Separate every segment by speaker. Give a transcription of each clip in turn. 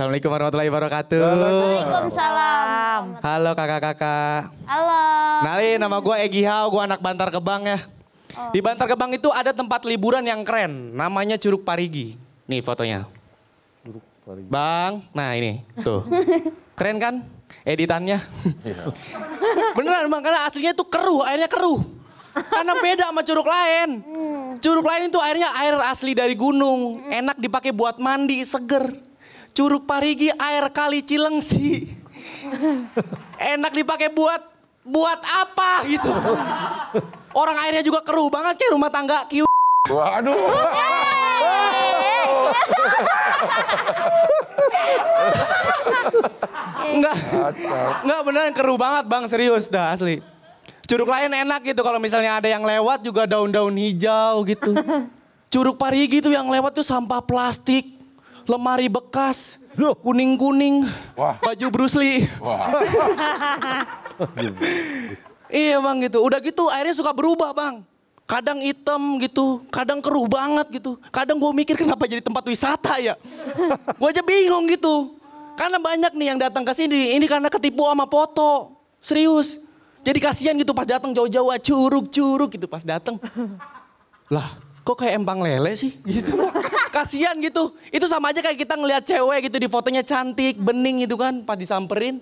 Speaker 1: Assalamualaikum warahmatullahi wabarakatuh. Waalaikumsalam. Halo kakak-kakak. Halo. Nali, nama gue Egi Hao, gue anak Bantar Gebang ya. Oh. Di Bantar Gebang itu ada tempat liburan yang keren, namanya Curug Parigi. Nih fotonya. Curug Parigi. Bang, nah ini tuh. Keren kan editannya? Iya. Beneran bang, karena aslinya itu keruh, airnya keruh. Karena beda sama curug lain. Hmm. Curug lain itu airnya air asli dari gunung, hmm. enak dipakai buat mandi, seger. Curug Parigi air kali Cilengsi. Enak dipakai buat buat apa gitu. Orang airnya juga keruh banget kayak rumah tangga Q. Waduh. Enggak. Enggak beneran keruh banget Bang, serius dah asli. Curug lain enak gitu kalau misalnya ada yang lewat juga daun-daun hijau gitu. Curug Parigi tuh yang lewat tuh sampah plastik lemari bekas, kuning-kuning, baju Bruce Lee. Wah. iya bang gitu, udah gitu akhirnya suka berubah bang. Kadang hitam gitu, kadang keruh banget gitu. Kadang gue mikir kenapa jadi tempat wisata ya. gue aja bingung gitu. Karena banyak nih yang datang ke sini, ini karena ketipu sama foto. Serius. Jadi kasihan gitu pas datang jauh-jauh curug-curug gitu pas datang. Lah, kok kayak empang lele sih gitu loh. Kasian gitu. Itu sama aja kayak kita ngelihat cewek gitu di fotonya cantik, bening gitu kan pas disamperin.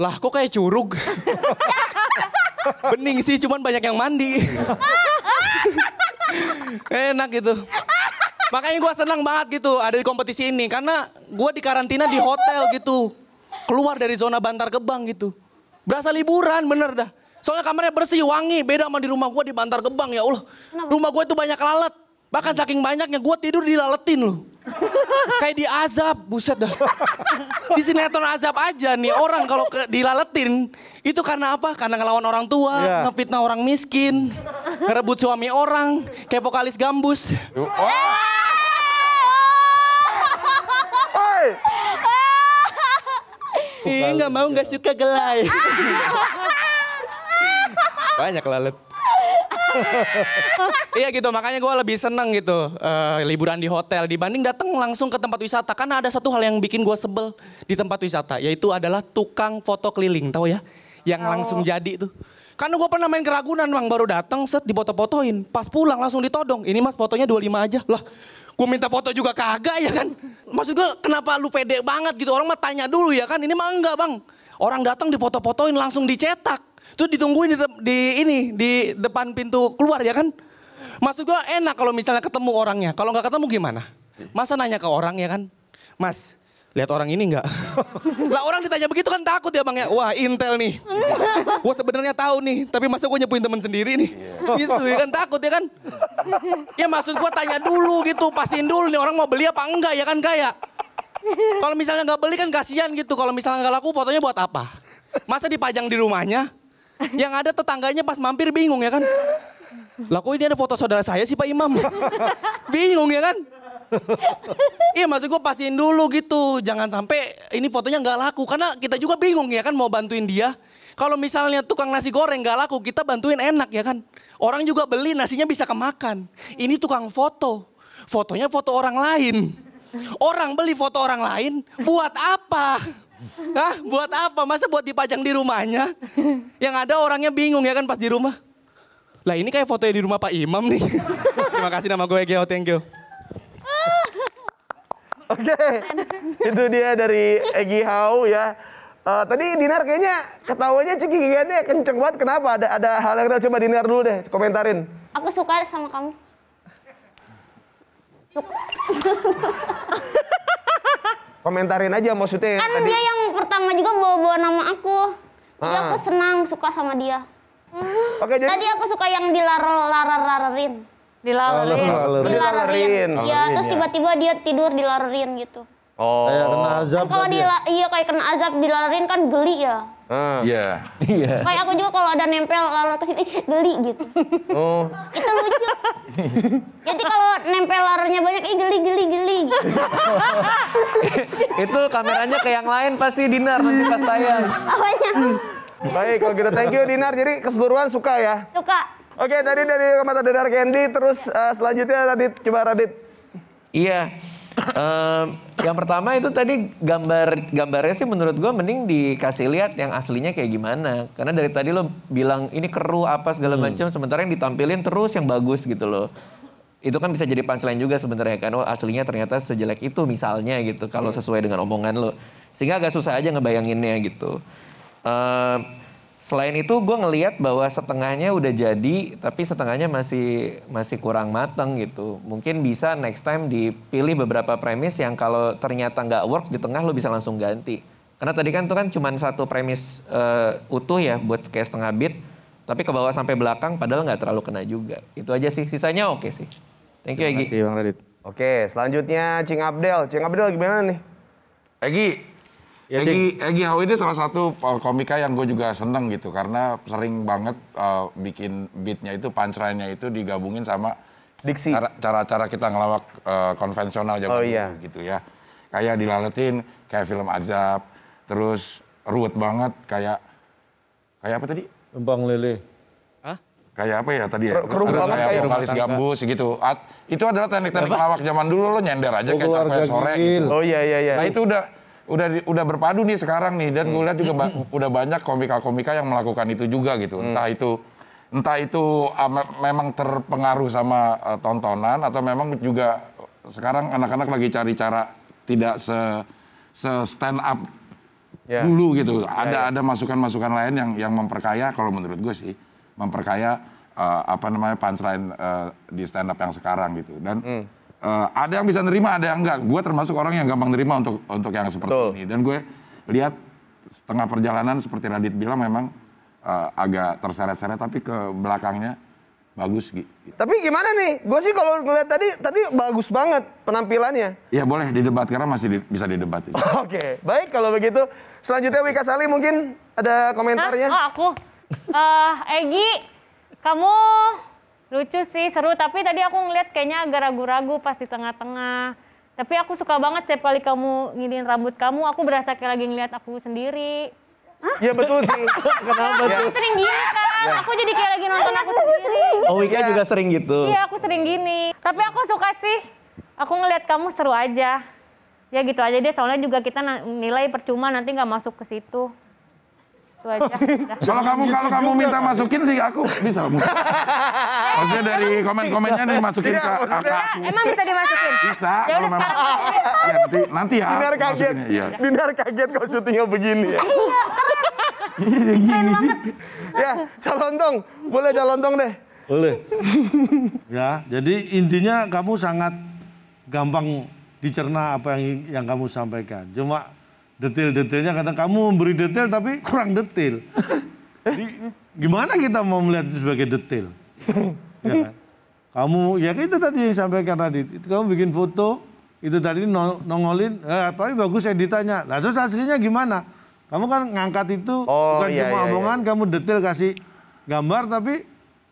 Speaker 1: Lah kok kayak curug. bening sih cuman banyak yang mandi. Enak gitu. Makanya gue senang banget gitu ada di kompetisi ini karena gue di karantina di hotel gitu. Keluar dari zona Bantar kebang gitu. Berasa liburan bener dah. Soalnya kamarnya bersih, wangi. Beda sama di rumah gue di Bantar Gebang ya Allah. Kenapa? Rumah gue itu banyak lalat. Bahkan saking banyaknya gue tidur dilaletin loh. Kayak di azab, buset dah. Di sinetron azab aja nih orang kalau dilaletin itu karena apa? Karena ngelawan orang tua, yeah. ngefitnah orang miskin, ngerebut suami orang, kayak vokalis gambus.
Speaker 2: Oh. Hey. Ih, nggak
Speaker 1: mau nggak suka gelai.
Speaker 2: Banyak lalat.
Speaker 1: iya gitu makanya gue lebih seneng gitu uh, liburan di hotel dibanding datang langsung ke tempat wisata karena ada satu hal yang bikin gue sebel di tempat wisata yaitu adalah tukang foto keliling tahu ya yang oh. langsung jadi tuh karena gue pernah main keragunan bang baru datang set dipoto fotoin pas pulang langsung ditodong ini mas fotonya 25 aja lah gue minta foto juga kagak ya kan maksud gue kenapa lu pede banget gitu orang mah tanya dulu ya kan ini mah enggak bang orang datang dipoto fotoin langsung dicetak itu ditungguin di, di ini di depan pintu keluar ya kan? Maksud gua enak kalau misalnya ketemu orangnya. Kalau nggak ketemu gimana? Masa nanya ke orang ya kan? Mas, lihat orang ini nggak? lah orang ditanya begitu kan takut ya bang ya. Wah intel nih. gue sebenarnya tahu nih, tapi masa gue nyepuin temen sendiri nih. Iya. Gitu ya kan takut ya kan? ya maksud gua tanya dulu gitu, pastiin dulu nih orang mau beli apa enggak ya kan kayak. Ya? Kalau misalnya nggak beli kan kasihan gitu. Kalau misalnya nggak laku fotonya buat apa? Masa dipajang di rumahnya? Yang ada tetangganya pas mampir bingung ya kan. Lah kok ini ada foto saudara saya sih Pak Imam? bingung ya kan? iya maksud gue pastiin dulu gitu. Jangan sampai ini fotonya nggak laku. Karena kita juga bingung ya kan mau bantuin dia. Kalau misalnya tukang nasi goreng nggak laku, kita bantuin enak ya kan. Orang juga beli nasinya bisa kemakan. Ini tukang foto. Fotonya foto orang lain. Orang beli foto orang lain buat apa? Hah? Buat apa? Masa buat dipajang di rumahnya? Yang ada orangnya bingung ya kan pas di rumah. Lah ini kayak fotonya di rumah Pak Imam nih. Terima kasih nama gue Geo, thank you.
Speaker 2: Oke, okay. itu dia dari Egi Hau ya. Uh, tadi Dinar kayaknya ketawanya cekikikannya kenceng banget. Kenapa? Ada ada hal yang kita coba Dinar dulu deh, komentarin.
Speaker 1: Aku suka sama kamu.
Speaker 2: komentarin aja maksudnya. Kan tadi... dia yang pertama juga bawa-bawa nama aku. Jadi ah. aku senang suka sama dia. Oke, okay, jadi... Tadi aku suka yang dilarar-larar-lararin.
Speaker 3: dilararin,
Speaker 2: dilararin. Iya,
Speaker 1: terus ya. tiba-tiba dia tidur dilararin gitu.
Speaker 3: Oh. Kayak kena azab. Kan kalau dia ya?
Speaker 1: iya kayak kena azab dilarin kan geli ya.
Speaker 3: Ah. Iya. Uh. Iya. Yeah. Kayak
Speaker 1: aku juga kalau ada nempel lalu ke sini geli gitu. Oh. Itu lucu. Jadi kalau nempel larunya banyak
Speaker 2: ih geli geli geli. Gitu.
Speaker 1: itu kameranya kayak yang lain pasti dinar
Speaker 2: nanti pas tayang. Apanya? Baik, kalau kita gitu, thank you Dinar. Jadi keseluruhan suka ya? Suka. Oke, tadi dari mata Dinar Candy terus uh, selanjutnya tadi coba Radit.
Speaker 1: Iya um, yang pertama itu tadi gambar gambarnya sih menurut gue mending dikasih lihat yang aslinya kayak gimana. Karena dari tadi lo bilang ini keruh apa segala hmm. macam, sementara yang ditampilin terus yang bagus gitu loh. Itu kan bisa jadi punchline juga sebenarnya kan. Oh, aslinya ternyata sejelek itu misalnya gitu kalau hmm. sesuai dengan omongan lo. Sehingga agak susah aja ngebayanginnya gitu. Um, Selain itu gue ngeliat bahwa setengahnya udah jadi tapi setengahnya masih masih kurang mateng gitu. Mungkin bisa next time dipilih beberapa premis yang kalau ternyata nggak works di tengah lo bisa langsung ganti. Karena tadi kan itu kan cuma satu premis uh, utuh ya buat kayak setengah beat tapi ke bawah sampai belakang padahal nggak terlalu kena juga. Itu aja sih. Sisanya oke okay sih. Thank you Egi. Terima kasih Bang Radit. Oke,
Speaker 3: selanjutnya Cing Abdel. Cing Abdel gimana nih? Egi, Ya, Egi, Egi Howe ini salah satu komika yang gue juga seneng gitu karena sering banget uh, bikin beatnya itu punchline-nya itu digabungin sama diksi cara-cara kita ngelawak uh, konvensional zaman oh, iya. gitu ya kayak dilaletin kayak film azab terus ruwet banget kayak kayak apa tadi lembang lele Hah? kayak apa ya tadi ya? Kerum banget kayak, kayak vokalis gambus gitu. At, itu adalah teknik-teknik ngelawak zaman dulu lo nyender aja kayak sampai sore gitu. Oh iya iya iya. Nah itu udah udah udah berpadu nih sekarang nih dan gue hmm. lihat juga ba udah banyak komika-komika yang melakukan itu juga gitu hmm. entah itu entah itu ah, memang terpengaruh sama uh, tontonan atau memang juga sekarang anak-anak lagi cari cara tidak se, se stand up yeah. dulu gitu ya, ada yeah. ada masukan-masukan lain yang yang memperkaya kalau menurut gue sih memperkaya uh, apa namanya punchline uh, di stand up yang sekarang gitu dan hmm uh, ada yang bisa nerima, ada yang enggak. Gue termasuk orang yang gampang nerima untuk untuk yang seperti Betul. ini. Dan gue lihat setengah perjalanan seperti Radit bilang memang uh, agak terseret-seret, tapi ke belakangnya bagus gitu. Tapi
Speaker 2: gimana nih? Gue sih kalau ngeliat tadi tadi bagus banget penampilannya.
Speaker 3: Iya boleh didebat karena masih di, bisa didebat. Oke,
Speaker 2: okay. baik kalau begitu. Selanjutnya Wika Sali mungkin ada komentarnya. Hah? Oh aku, uh, eh, Egi, kamu lucu sih seru tapi tadi aku ngeliat kayaknya agak ragu-ragu pas di tengah-tengah tapi aku suka banget setiap kali kamu ngilin rambut kamu aku berasa kayak lagi ngeliat aku sendiri Iya betul sih. Kenapa ya. tuh? Sering gini kan, ya. aku jadi kayak lagi nonton iya, aku sendiri. Oh Wika iya. juga sering gitu? Iya aku sering gini. Tapi aku suka sih, aku ngeliat kamu seru aja. Ya gitu aja deh, soalnya juga kita nilai percuma nanti nggak masuk ke situ. Itu aja. kalau kamu kalau gitu kamu minta masukin
Speaker 3: sih aku bisa kamu. Maksudnya dari komen-komennya nih masukin iya, ke aku. Emang
Speaker 2: bisa dimasukin? Bisa. Ya udah memang. Ya, nanti nanti ya. Dinar kaget. Ya. Dinar kaget kalau syutingnya begini ya. Iya, ya, calon dong. Boleh calon dong deh. Boleh. ya, jadi intinya kamu sangat gampang dicerna apa yang yang kamu sampaikan. Cuma detail-detailnya kadang kamu memberi detail tapi kurang detail. Jadi, gimana kita mau melihat itu sebagai detail? ya. Kan? Kamu ya kita kan tadi yang sampaikan tadi. Kamu bikin foto itu tadi nongolin, eh, tapi bagus editannya. Lah terus aslinya gimana? Kamu kan ngangkat itu oh, bukan iya, cuma iya, iya. omongan, iya. kamu detail kasih gambar tapi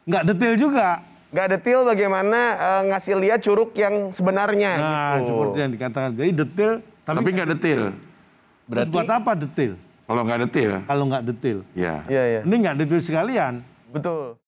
Speaker 2: nggak detail juga. Nggak detail bagaimana uh, ngasih lihat curug yang sebenarnya. Nah, gitu. seperti yang dikatakan. Jadi detail tapi, tapi nggak detail. Berarti buat apa detail? Kalau nggak detail. Kalau nggak detail. Iya. Ya, ya. Ini nggak detail sekalian. Betul.